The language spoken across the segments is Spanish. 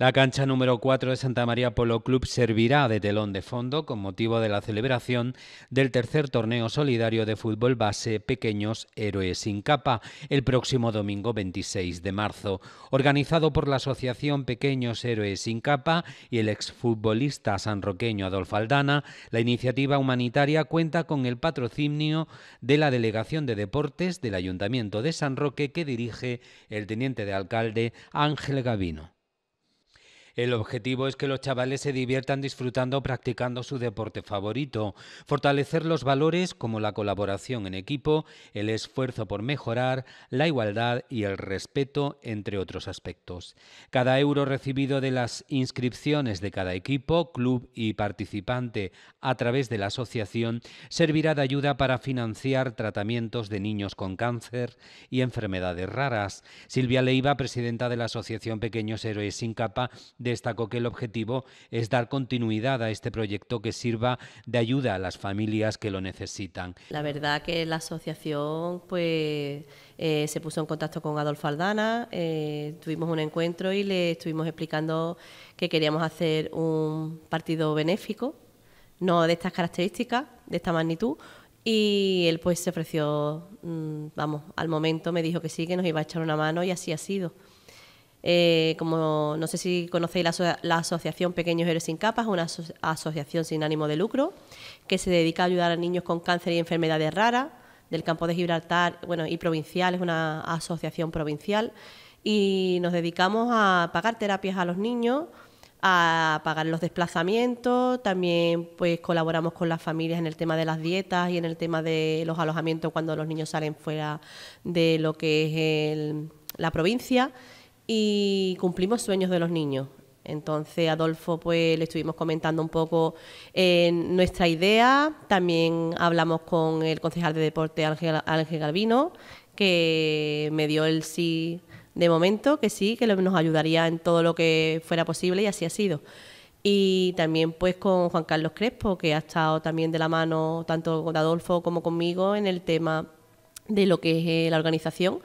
La cancha número 4 de Santa María Polo Club servirá de telón de fondo con motivo de la celebración del tercer torneo solidario de fútbol base Pequeños Héroes sin Capa el próximo domingo 26 de marzo, organizado por la Asociación Pequeños Héroes sin Capa y el exfutbolista sanroqueño Adolfo Aldana. La iniciativa humanitaria cuenta con el patrocinio de la Delegación de Deportes del Ayuntamiento de San Roque que dirige el teniente de alcalde Ángel Gavino. El objetivo es que los chavales se diviertan disfrutando practicando su deporte favorito, fortalecer los valores como la colaboración en equipo, el esfuerzo por mejorar, la igualdad y el respeto, entre otros aspectos. Cada euro recibido de las inscripciones de cada equipo, club y participante a través de la asociación servirá de ayuda para financiar tratamientos de niños con cáncer y enfermedades raras. Silvia Leiva, presidenta de la Asociación Pequeños Héroes Sin Capa, Destacó que el objetivo es dar continuidad a este proyecto que sirva de ayuda a las familias que lo necesitan. La verdad que la asociación pues eh, se puso en contacto con Adolfo Aldana, eh, tuvimos un encuentro y le estuvimos explicando que queríamos hacer un partido benéfico, no de estas características, de esta magnitud, y él pues se ofreció, mm, vamos, al momento me dijo que sí, que nos iba a echar una mano y así ha sido. Eh, como no sé si conocéis la, Asociación Pequeños Héroes Sin Capas, una asociación sin ánimo de lucro que se dedica a ayudar a niños con cáncer y enfermedades raras del campo de Gibraltar y provincial, es una asociación provincial y nos dedicamos a pagar terapias a los niños, a pagar los desplazamientos, también pues colaboramos con las familias en el tema de las dietas y en el tema de los alojamientos cuando los niños salen fuera de lo que es la provincia y cumplimos sueños de los niños. Entonces, Adolfo, pues le estuvimos comentando un poco ...en eh, nuestra idea. También hablamos con el concejal de deporte, Ángel, Galvino, que me dio el sí de momento, que sí, que nos ayudaría en todo lo que fuera posible y así ha sido. Y también pues con Juan Carlos Crespo, que ha estado también de la mano tanto con Adolfo como conmigo en el tema de lo que es eh, la organización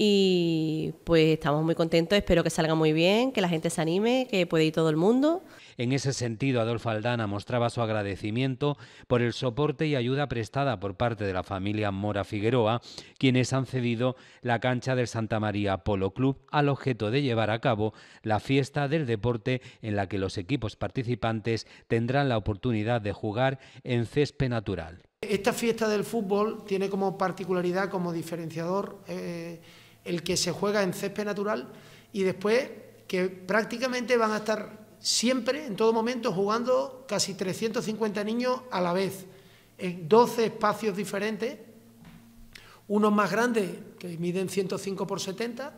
y pues estamos muy contentos, espero que salga muy bien, que la gente se anime, que puede ir todo el mundo. En ese sentido, Adolfo Aldana mostraba su agradecimiento por el soporte y ayuda prestada por parte de la familia Mora Figueroa, quienes han cedido la cancha del Santa María Polo Club al objeto de llevar a cabo la fiesta del deporte en la que los equipos participantes tendrán la oportunidad de jugar en césped natural. Esta fiesta del fútbol tiene como particularidad, como diferenciador, eh, el que se juega en césped natural y después que prácticamente van a estar siempre, en todo momento, jugando casi 350 niños a la vez, en 12 espacios diferentes, unos más grandes que miden 105 por 70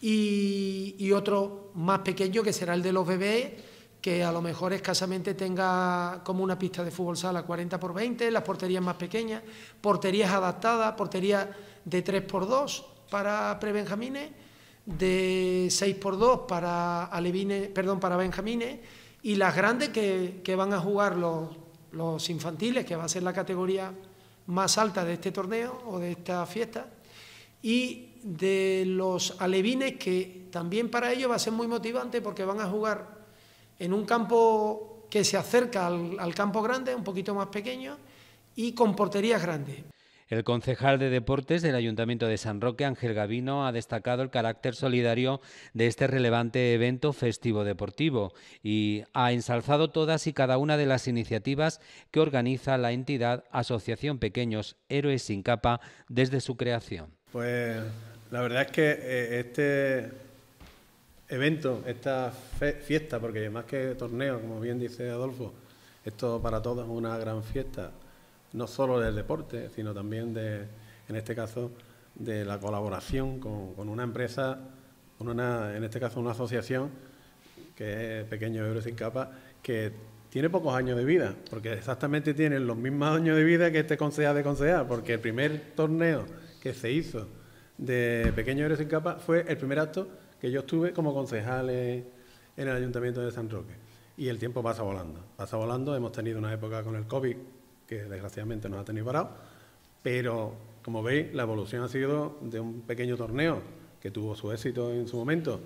y, otro más pequeño que será el de los bebés, que a lo mejor escasamente tenga como una pista de fútbol sala 40 por 20, las porterías más pequeñas, porterías adaptadas, porterías de 3 por 2 para prebenjamines, de 6x2 para alevines, perdón, para benjamines, y las grandes que, van a jugar los, infantiles, que va a ser la categoría más alta de este torneo o de esta fiesta, y de los alevines, que también para ellos va a ser muy motivante porque van a jugar en un campo que se acerca al, al campo grande, un poquito más pequeño, y con porterías grandes. El concejal de Deportes del Ayuntamiento de San Roque, Ángel Gavino, ha destacado el carácter solidario de este relevante evento festivo deportivo y ha ensalzado todas y cada una de las iniciativas que organiza la entidad Asociación Pequeños Héroes sin Capa desde su creación. Pues la verdad es que eh, este evento, esta fiesta, porque más que torneo, como bien dice Adolfo, esto para todos es una gran fiesta no solo del deporte, sino también de, en este caso, de la colaboración con, una empresa, en este caso una asociación, que es Pequeño Euros Sin Capa, que tiene pocos años de vida, porque exactamente tienen los mismos años de vida que este concejal de concejal, porque el primer torneo que se hizo de Pequeño Héroes Sin Capa fue el primer acto que yo estuve como concejal en el Ayuntamiento de San Roque. Y el tiempo pasa volando, pasa volando, hemos tenido una época con el COVID que desgraciadamente nos ha tenido parado, pero como veis, la evolución ha sido de un pequeño torneo que tuvo su éxito en su momento,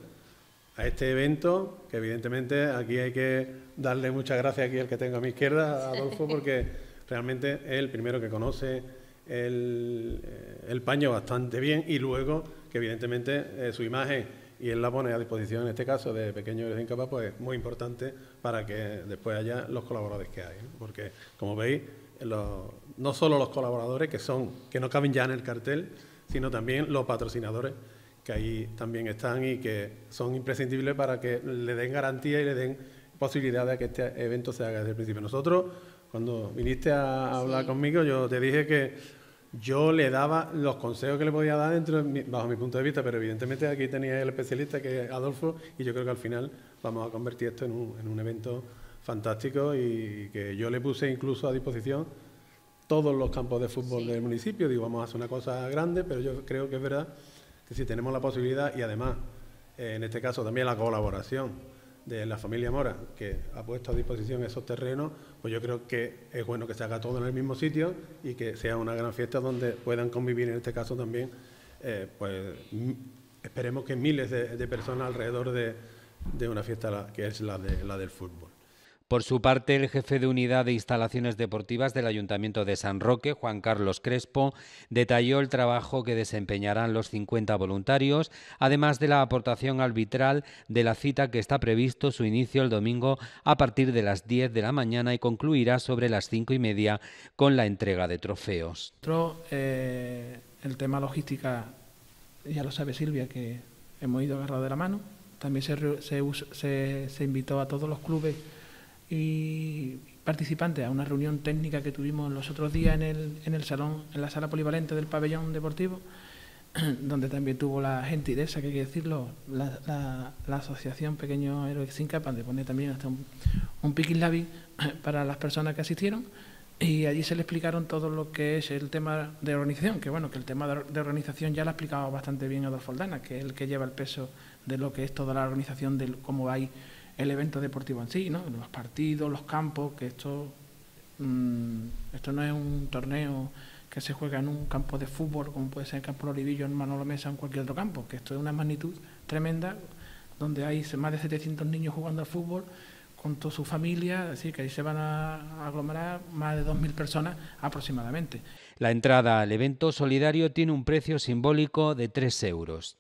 a este evento, que evidentemente aquí hay que darle muchas gracias aquí al que tengo a mi izquierda, Adolfo, porque realmente es el primero que conoce el, eh, el paño bastante bien y luego que evidentemente eh, su imagen y él la pone a disposición en este caso de pequeños de pues es muy importante para que después haya los colaboradores que hay, porque como veis no solo los colaboradores que son que no caben ya en el cartel, sino también los patrocinadores que ahí también están y que son imprescindibles para que le den garantía y le den posibilidad de que este evento se haga desde el principio. Nosotros, cuando viniste a hablar conmigo, yo te dije que yo le daba los consejos que le podía dar dentro bajo mi punto de vista, pero evidentemente aquí tenía el especialista que es Adolfo y yo creo que al final vamos a convertir esto en un, en un evento fantástico y que yo le puse incluso a disposición todos los campos de fútbol del municipio. Digo, vamos a hacer una cosa grande, pero yo creo que es verdad que si tenemos la posibilidad y además, eh, en este caso también la colaboración de la familia Mora, que ha puesto a disposición esos terrenos, pues yo creo que es bueno que se haga todo en el mismo sitio y que sea una gran fiesta donde puedan convivir, en este caso también, eh, pues esperemos que miles de, personas alrededor de, de, una fiesta que es la, de, la del fútbol. Por su parte, el jefe de unidad de instalaciones deportivas del Ayuntamiento de San Roque, Juan Carlos Crespo, detalló el trabajo que desempeñarán los 50 voluntarios, además de la aportación arbitral de la cita que está previsto su inicio el domingo a partir de las 10 de la mañana y concluirá sobre las 5 y media con la entrega de trofeos. Eh, el tema logística, ya lo sabe Silvia, que hemos ido agarrado de la mano. También se invitó a todos los clubes y participante a una reunión técnica que tuvimos los otros días en el, en el salón, en la sala polivalente del pabellón deportivo, donde también tuvo la gentileza, que hay que decirlo, la, la, asociación pequeño Héroes Sin de poner también hasta un, un labi para las personas que asistieron. Y allí se le explicaron todo lo que es el tema de organización, que bueno, que el tema de organización ya lo ha explicado bastante bien dos Aldana, que es el que lleva el peso de lo que es toda la organización, de cómo hay el evento deportivo en sí, ¿no? los partidos, los campos, que esto, mm, esto no es un torneo que se juega en un campo de fútbol, como puede ser el campo Olivillo, en Manolo Mesa o en cualquier otro campo, que esto es una magnitud tremenda, donde hay más de 700 niños jugando al fútbol con toda su familia, es decir, que ahí se van a aglomerar más de 2.000 personas aproximadamente. La entrada al evento solidario tiene un precio simbólico de 3 euros.